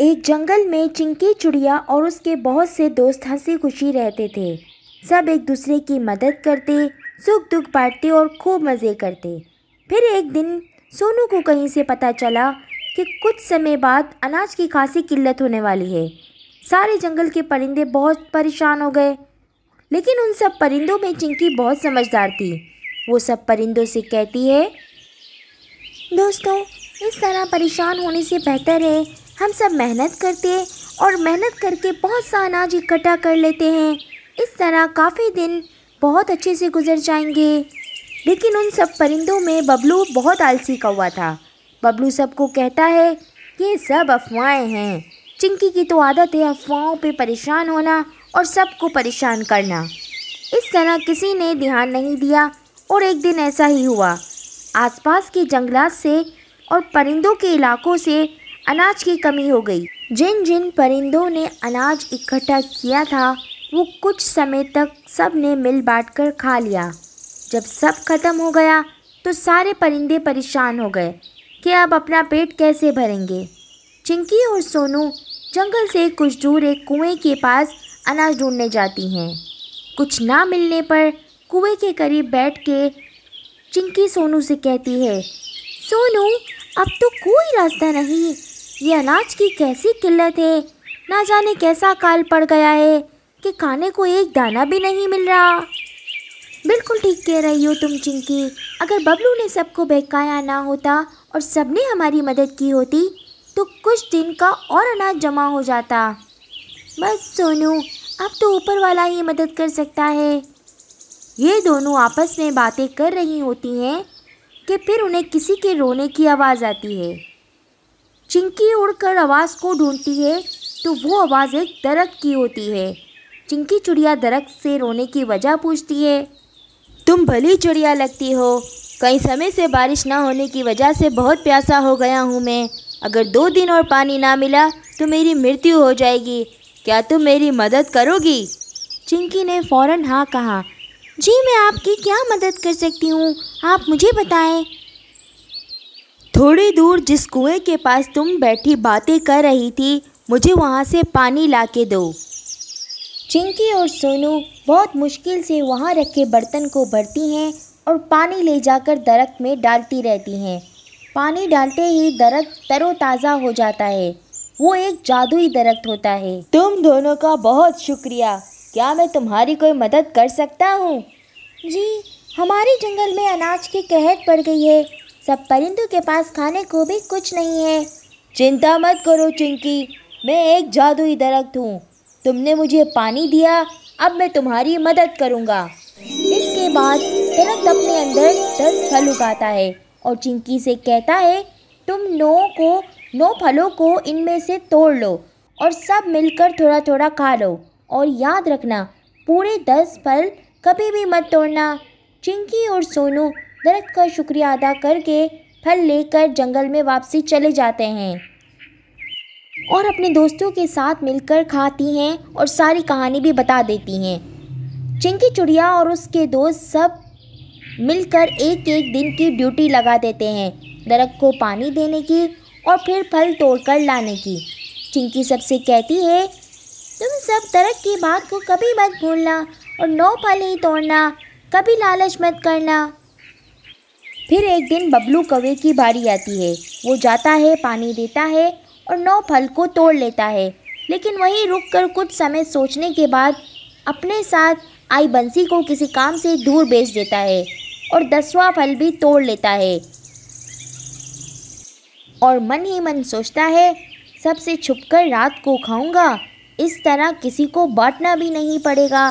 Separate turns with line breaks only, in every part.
एक जंगल में चिंकी चुड़िया और उसके बहुत से दोस्त हंसी खुशी रहते थे सब एक दूसरे की मदद करते सुख दुख बांटते और खूब मज़े करते फिर एक दिन सोनू को कहीं से पता चला कि कुछ समय बाद अनाज की खासी किल्लत होने वाली है सारे जंगल के परिंदे बहुत परेशान हो गए लेकिन उन सब परिंदों में चिंकी बहुत समझदार थी वो सब परिंदों से कहती है दोस्तों इस तरह परेशान होने से बेहतर है हम सब मेहनत करते और मेहनत करके बहुत सा अनाज इकट्ठा कर लेते हैं इस तरह काफ़ी दिन बहुत अच्छे से गुजर जाएंगे लेकिन उन सब परिंदों में बबलू बहुत आलसी का हुआ था बबलू सबको कहता है ये सब अफवाहें हैं चिंकी की तो आदत है अफवाहों पे परेशान होना और सबको परेशान करना इस तरह किसी ने ध्यान नहीं दिया और एक दिन ऐसा ही हुआ आसपास के जंगलात से और परिंदों के इलाकों से अनाज की कमी हो गई जिन जिन परिंदों ने अनाज इकट्ठा किया था वो कुछ समय तक सब ने मिल बांट कर खा लिया जब सब खत्म हो गया तो सारे परिंदे परेशान हो गए कि अब अपना पेट कैसे भरेंगे चिंकी और सोनू जंगल से कुछ दूर एक कुएं के पास अनाज ढूंढने जाती हैं कुछ ना मिलने पर कुएं के करीब बैठ के चिंकी सोनू से कहती है सोनू अब तो कोई रास्ता नहीं ये अनाज की कैसी किल्लत है ना जाने कैसा काल पड़ गया है कि खाने को एक दाना भी नहीं मिल रहा बिल्कुल ठीक कह रही हो तुम चिंकी अगर बबलू ने सबको बहकाया ना होता और सबने हमारी मदद की होती तो कुछ दिन का और अनाज जमा हो जाता बस सोनू अब तो ऊपर वाला ही मदद कर सकता है ये दोनों आपस में बातें कर रही होती हैं कि फिर उन्हें किसी के रोने की आवाज़ आती है चिंकी उड़कर आवाज़ को ढूंढती है तो वो आवाज़ एक दरख्त की होती है चिंकी चिड़िया दरख्त से रोने की वजह पूछती है तुम भली चिड़िया लगती हो कई समय से बारिश ना होने की वजह से बहुत प्यासा हो गया हूँ मैं अगर दो दिन और पानी ना मिला तो मेरी मृत्यु हो जाएगी क्या तुम मेरी मदद करोगी चिंकी ने फौरन हाँ कहा जी मैं आपकी क्या मदद कर सकती हूँ आप मुझे बताएं थोड़ी दूर जिस कुएं के पास तुम बैठी बातें कर रही थी मुझे वहाँ से पानी ला के दो चिंकी और सोनू बहुत मुश्किल से वहाँ रखे बर्तन को भरती हैं और पानी ले जाकर दरख्त में डालती रहती हैं पानी डालते ही दरख्त तरोताज़ा हो जाता है वो एक जादुई दरख्त होता है तुम दोनों का बहुत शुक्रिया क्या मैं तुम्हारी कोई मदद कर सकता हूँ जी हमारे जंगल में अनाज की कहत पड़ गई है सब परिंदों के पास खाने को भी कुछ नहीं है चिंता मत करो चिंकी मैं एक जादुई दरख्त हूँ तुमने मुझे पानी दिया अब मैं तुम्हारी मदद करूँगा इसके बाद दरख्त अपने अंदर दस फल उगाता है और चिंकी से कहता है तुम नौ को नौ फलों को इनमें से तोड़ लो और सब मिलकर थोड़ा थोड़ा खा लो और याद रखना पूरे दस फल कभी भी मत तोड़ना चिंकी और सोनू दरख्त का शुक्रिया अदा करके फल लेकर जंगल में वापसी चले जाते हैं और अपने दोस्तों के साथ मिलकर खाती हैं और सारी कहानी भी बता देती हैं चिंकी चुड़िया और उसके दोस्त सब मिलकर एक एक दिन की ड्यूटी लगा देते हैं दरख्त को पानी देने की और फिर फल तोड़कर लाने की चिंकी सबसे कहती है तुम सब दरख की बात को कभी मत भूलना और नौ फल ही तोड़ना कभी लालच मत करना फिर एक दिन बबलू कवे की बारी आती है वो जाता है पानी देता है और नौ फल को तोड़ लेता है लेकिन वहीं रुककर कुछ समय सोचने के बाद अपने साथ आई बंसी को किसी काम से दूर बेच देता है और दसवा फल भी तोड़ लेता है और मन ही मन सोचता है सबसे छुपकर रात को खाऊंगा इस तरह किसी को बांटना भी नहीं पड़ेगा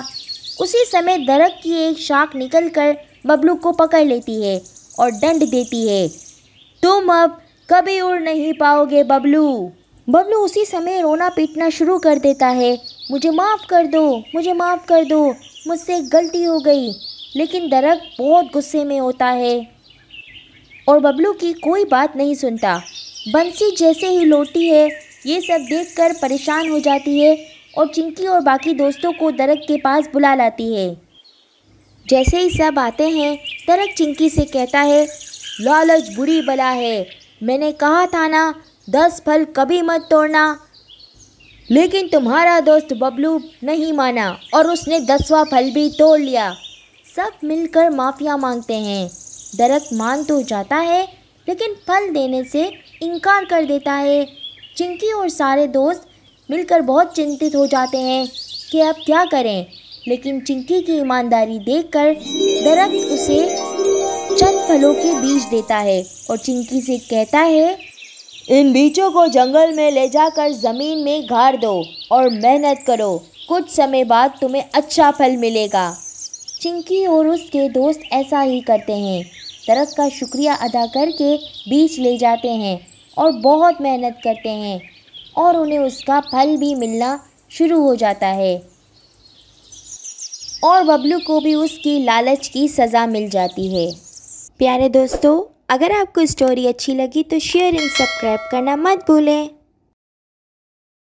उसी समय दरख की एक शाख निकल कर बबलू को पकड़ लेती है और दंड देती है तुम अब कभी उड़ नहीं पाओगे बबलू बबलू उसी समय रोना पीटना शुरू कर देता है मुझे माफ़ कर दो मुझे माफ़ कर दो मुझसे गलती हो गई लेकिन दरक बहुत गुस्से में होता है और बबलू की कोई बात नहीं सुनता बंसी जैसे ही लौटती है ये सब देखकर परेशान हो जाती है और चिंकी और बाकी दोस्तों को दरक के पास बुला लाती है जैसे ही सब आते हैं तरक चिंकी से कहता है लालच बुरी बला है मैंने कहा था ना दस फल कभी मत तोड़ना लेकिन तुम्हारा दोस्त बबलू नहीं माना और उसने दसवा फल भी तोड़ लिया सब मिलकर माफ़िया मांगते हैं दरक मान तो जाता है लेकिन फल देने से इनकार कर देता है चिंकी और सारे दोस्त मिलकर बहुत चिंतित हो जाते हैं कि अब क्या करें लेकिन चिंकी की ईमानदारी देखकर दरख्त उसे चंद फलों के बीज देता है और चिंकी से कहता है इन बीजों को जंगल में ले जाकर ज़मीन में गाड़ दो और मेहनत करो कुछ समय बाद तुम्हें अच्छा फल मिलेगा चिंकी और उसके दोस्त ऐसा ही करते हैं दरख्त का शुक्रिया अदा करके बीज ले जाते हैं और बहुत मेहनत करते हैं और उन्हें उसका फल भी मिलना शुरू हो जाता है और बबलू को भी उसकी लालच की सज़ा मिल जाती है प्यारे दोस्तों अगर आपको स्टोरी अच्छी लगी तो शेयर एंड सब्सक्राइब करना मत भूलें